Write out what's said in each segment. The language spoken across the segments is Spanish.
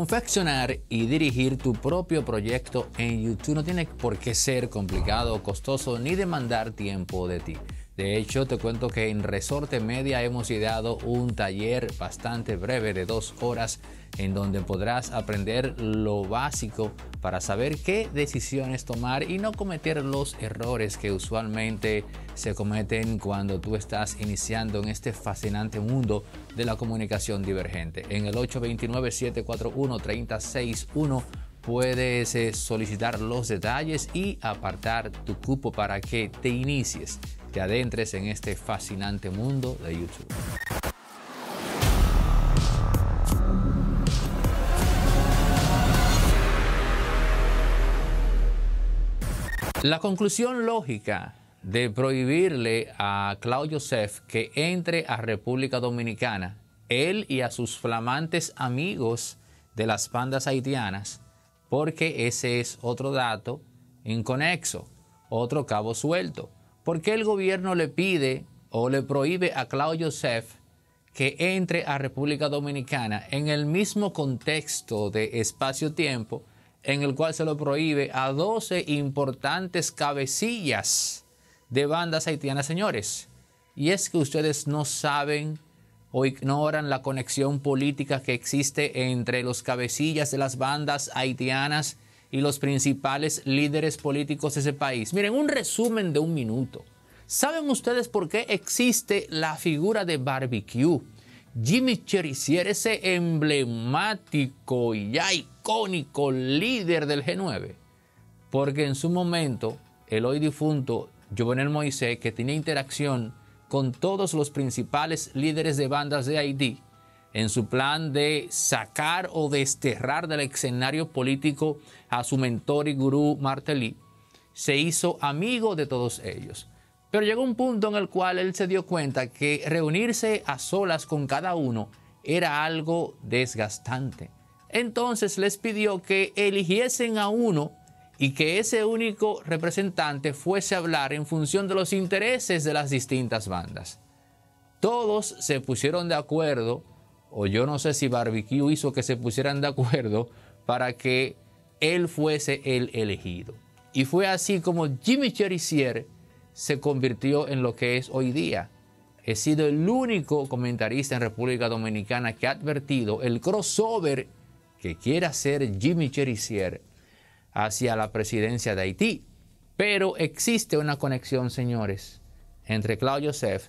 confeccionar y dirigir tu propio proyecto en YouTube no tiene por qué ser complicado, costoso ni demandar tiempo de ti. De hecho, te cuento que en Resorte Media hemos ideado un taller bastante breve de dos horas en donde podrás aprender lo básico para saber qué decisiones tomar y no cometer los errores que usualmente se cometen cuando tú estás iniciando en este fascinante mundo de la comunicación divergente. En el 829 741 361 puedes eh, solicitar los detalles y apartar tu cupo para que te inicies te adentres en este fascinante mundo de YouTube. La conclusión lógica de prohibirle a Claudio Sef que entre a República Dominicana, él y a sus flamantes amigos de las pandas haitianas, porque ese es otro dato inconexo, otro cabo suelto. ¿Por qué el gobierno le pide o le prohíbe a Claudio Joseph que entre a República Dominicana en el mismo contexto de espacio-tiempo en el cual se lo prohíbe a 12 importantes cabecillas de bandas haitianas, señores? Y es que ustedes no saben o ignoran la conexión política que existe entre los cabecillas de las bandas haitianas y los principales líderes políticos de ese país. Miren, un resumen de un minuto. ¿Saben ustedes por qué existe la figura de barbecue? Jimmy Cherisier, ese emblemático y ya icónico líder del G9. Porque en su momento, el hoy difunto Jovenel Moisés, que tenía interacción con todos los principales líderes de bandas de Haití, en su plan de sacar o desterrar del escenario político a su mentor y gurú Martelly, se hizo amigo de todos ellos. Pero llegó un punto en el cual él se dio cuenta que reunirse a solas con cada uno era algo desgastante. Entonces les pidió que eligiesen a uno y que ese único representante fuese a hablar en función de los intereses de las distintas bandas. Todos se pusieron de acuerdo o yo no sé si Barbecue hizo que se pusieran de acuerdo para que él fuese el elegido. Y fue así como Jimmy Cherisier se convirtió en lo que es hoy día. He sido el único comentarista en República Dominicana que ha advertido el crossover que quiere hacer Jimmy Cherisier hacia la presidencia de Haití. Pero existe una conexión, señores, entre Claudio Joseph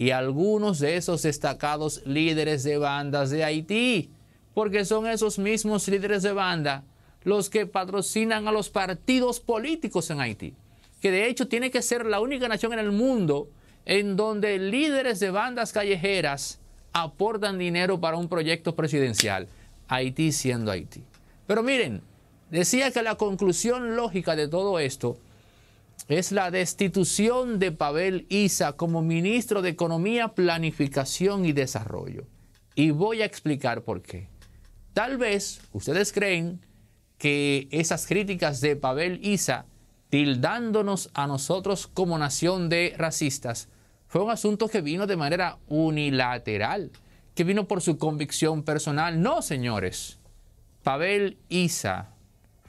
y algunos de esos destacados líderes de bandas de Haití, porque son esos mismos líderes de banda los que patrocinan a los partidos políticos en Haití, que de hecho tiene que ser la única nación en el mundo en donde líderes de bandas callejeras aportan dinero para un proyecto presidencial, Haití siendo Haití. Pero miren, decía que la conclusión lógica de todo esto es la destitución de Pavel Isa como ministro de Economía, Planificación y Desarrollo. Y voy a explicar por qué. Tal vez ustedes creen que esas críticas de Pavel Isa, tildándonos a nosotros como nación de racistas, fue un asunto que vino de manera unilateral, que vino por su convicción personal. No, señores. Pavel Isa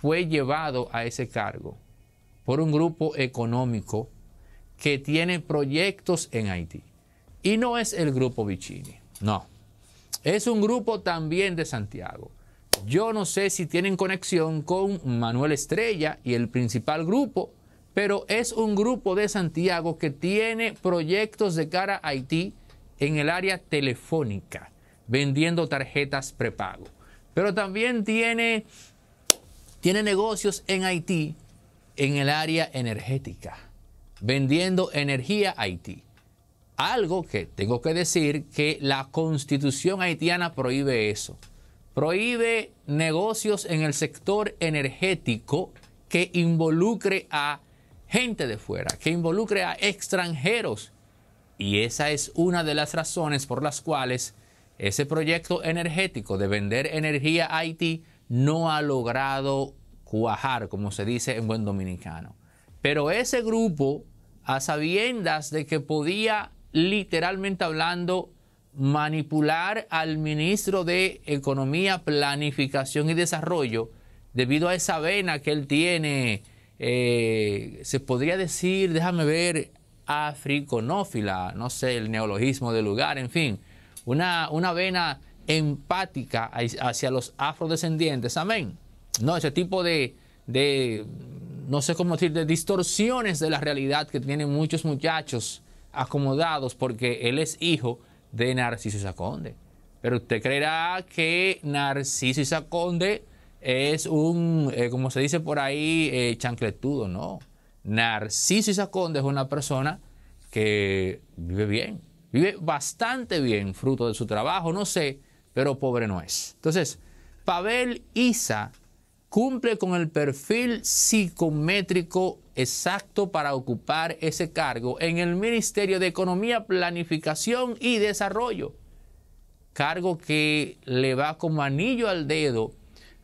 fue llevado a ese cargo por un grupo económico que tiene proyectos en Haití. Y no es el grupo Vicini, no. Es un grupo también de Santiago. Yo no sé si tienen conexión con Manuel Estrella y el principal grupo, pero es un grupo de Santiago que tiene proyectos de cara a Haití en el área telefónica, vendiendo tarjetas prepago. Pero también tiene, tiene negocios en Haití en el área energética, vendiendo energía a Haití. Algo que tengo que decir que la constitución haitiana prohíbe eso. Prohíbe negocios en el sector energético que involucre a gente de fuera, que involucre a extranjeros. Y esa es una de las razones por las cuales ese proyecto energético de vender energía a Haití no ha logrado cuajar, como se dice en buen dominicano. Pero ese grupo, a sabiendas de que podía, literalmente hablando, manipular al ministro de Economía, Planificación y Desarrollo, debido a esa vena que él tiene, eh, se podría decir, déjame ver, africonófila, no sé, el neologismo del lugar, en fin, una, una vena empática hacia los afrodescendientes, amén. No, ese tipo de, no sé cómo decir, de distorsiones de la realidad que tienen muchos muchachos acomodados porque él es hijo de Narciso Isaconde. Pero usted creerá que Narciso Isaconde es un, eh, como se dice por ahí, eh, chancletudo, no. Narciso Isaconde es una persona que vive bien, vive bastante bien, fruto de su trabajo, no sé, pero pobre no es. Entonces, Pavel Isa cumple con el perfil psicométrico exacto para ocupar ese cargo en el Ministerio de Economía, Planificación y Desarrollo, cargo que le va como anillo al dedo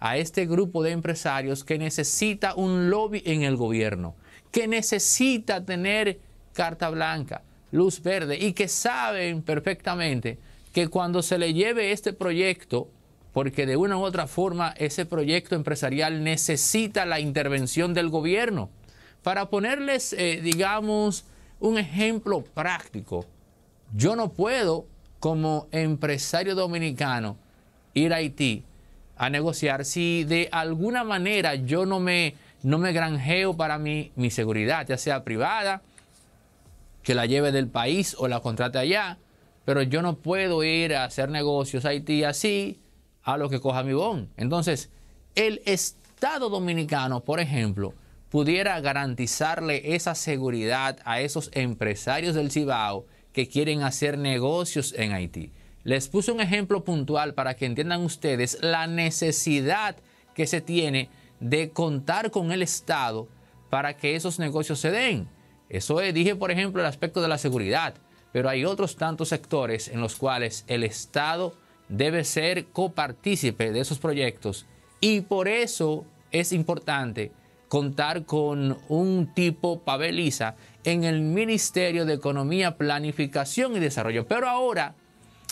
a este grupo de empresarios que necesita un lobby en el gobierno, que necesita tener carta blanca, luz verde y que saben perfectamente que cuando se le lleve este proyecto porque de una u otra forma ese proyecto empresarial necesita la intervención del gobierno. Para ponerles, eh, digamos, un ejemplo práctico, yo no puedo como empresario dominicano ir a Haití a negociar si de alguna manera yo no me, no me granjeo para mí mi seguridad, ya sea privada, que la lleve del país o la contrate allá, pero yo no puedo ir a hacer negocios a Haití así a lo que coja mi bon. Entonces, el Estado dominicano, por ejemplo, pudiera garantizarle esa seguridad a esos empresarios del Cibao que quieren hacer negocios en Haití. Les puse un ejemplo puntual para que entiendan ustedes la necesidad que se tiene de contar con el Estado para que esos negocios se den. Eso es, dije, por ejemplo, el aspecto de la seguridad, pero hay otros tantos sectores en los cuales el Estado debe ser copartícipe de esos proyectos y por eso es importante contar con un tipo paveliza en el Ministerio de Economía, Planificación y Desarrollo. Pero ahora,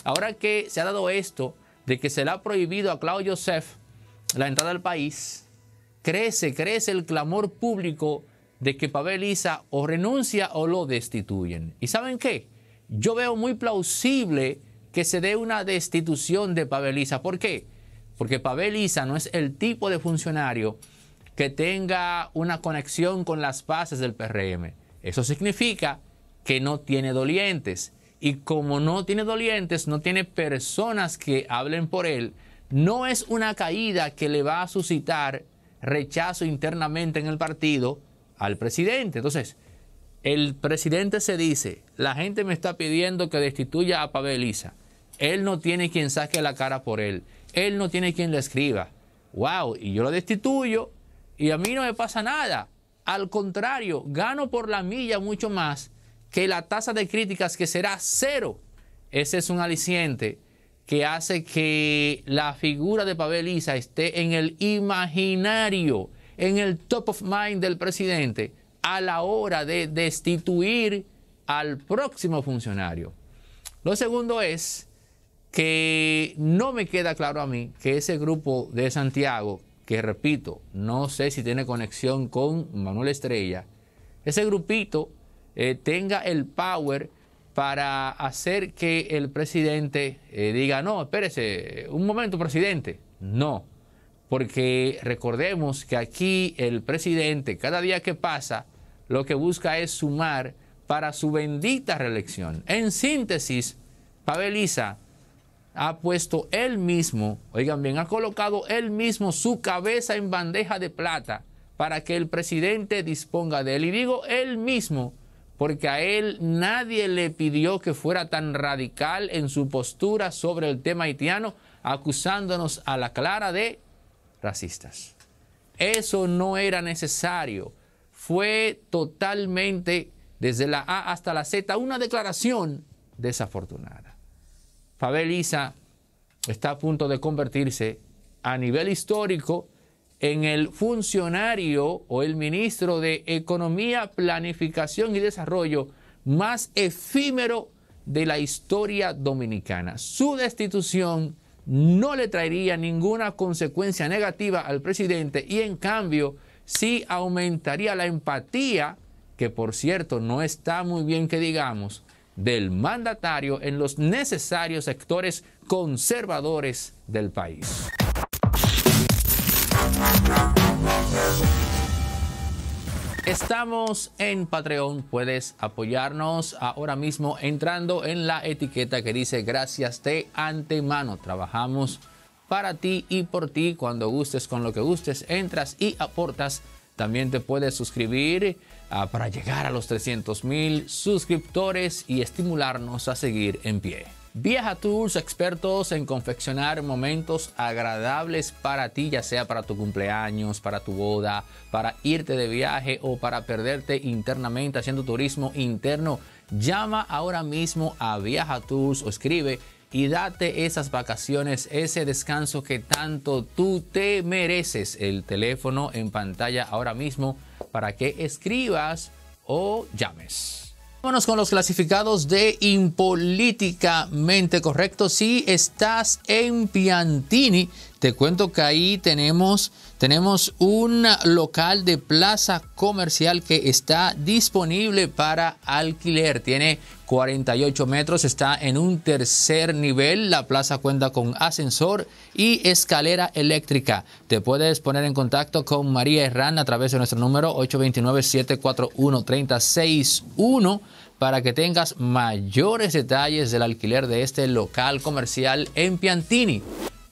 ahora que se ha dado esto de que se le ha prohibido a Claudio Josef la entrada al país, crece, crece el clamor público de que pabeliza o renuncia o lo destituyen. ¿Y saben qué? Yo veo muy plausible que se dé una destitución de Pavel Isa. ¿Por qué? Porque Pavel no es el tipo de funcionario que tenga una conexión con las bases del PRM. Eso significa que no tiene dolientes. Y como no tiene dolientes, no tiene personas que hablen por él, no es una caída que le va a suscitar rechazo internamente en el partido al presidente. Entonces, el presidente se dice, la gente me está pidiendo que destituya a Pavel Él no tiene quien saque la cara por él. Él no tiene quien le escriba. ¡Wow! Y yo lo destituyo y a mí no me pasa nada. Al contrario, gano por la milla mucho más que la tasa de críticas que será cero. Ese es un aliciente que hace que la figura de Pavel Isa esté en el imaginario, en el top of mind del presidente a la hora de destituir al próximo funcionario. Lo segundo es que no me queda claro a mí que ese grupo de Santiago, que repito, no sé si tiene conexión con Manuel Estrella, ese grupito eh, tenga el power para hacer que el presidente eh, diga, no, espérese, un momento, presidente. No, porque recordemos que aquí el presidente, cada día que pasa, lo que busca es sumar para su bendita reelección. En síntesis, Pabeliza ha puesto él mismo, oigan bien, ha colocado él mismo su cabeza en bandeja de plata para que el presidente disponga de él. Y digo él mismo, porque a él nadie le pidió que fuera tan radical en su postura sobre el tema haitiano, acusándonos a la clara de racistas. Eso no era necesario. Fue totalmente, desde la A hasta la Z, una declaración desafortunada. Fabeliza está a punto de convertirse a nivel histórico en el funcionario o el ministro de Economía, Planificación y Desarrollo más efímero de la historia dominicana. Su destitución no le traería ninguna consecuencia negativa al presidente y en cambio sí aumentaría la empatía, que por cierto no está muy bien que digamos, del mandatario en los necesarios sectores conservadores del país. Estamos en Patreon, puedes apoyarnos ahora mismo entrando en la etiqueta que dice gracias de antemano. Trabajamos para ti y por ti cuando gustes con lo que gustes, entras y aportas. También te puedes suscribir ah, para llegar a los 300 mil suscriptores y estimularnos a seguir en pie. Viaja Tours, expertos en confeccionar momentos agradables para ti, ya sea para tu cumpleaños, para tu boda, para irte de viaje o para perderte internamente haciendo turismo interno. Llama ahora mismo a Viaja Tours o escribe y date esas vacaciones, ese descanso que tanto tú te mereces. El teléfono en pantalla ahora mismo para que escribas o llames. Vámonos con los clasificados de impolíticamente correcto. Si estás en Piantini, te cuento que ahí tenemos, tenemos un local de plaza comercial que está disponible para alquiler. Tiene 48 metros, está en un tercer nivel. La plaza cuenta con ascensor y escalera eléctrica. Te puedes poner en contacto con María Herrán a través de nuestro número 829 741 361 para que tengas mayores detalles del alquiler de este local comercial en Piantini.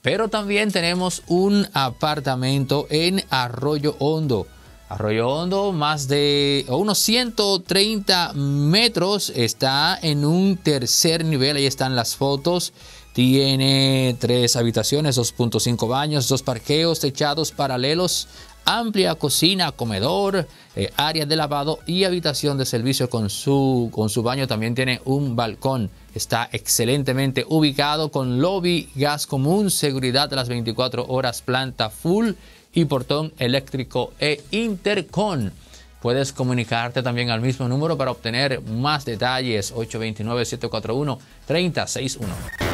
Pero también tenemos un apartamento en Arroyo Hondo. Arroyo Hondo, más de unos 130 metros, está en un tercer nivel. Ahí están las fotos. Tiene tres habitaciones, 2.5 baños, dos parqueos, techados paralelos, amplia cocina, comedor, eh, área de lavado y habitación de servicio con su, con su baño. También tiene un balcón. Está excelentemente ubicado con lobby, gas común, seguridad de las 24 horas, planta full y portón eléctrico e intercon. Puedes comunicarte también al mismo número para obtener más detalles 829-741-3061.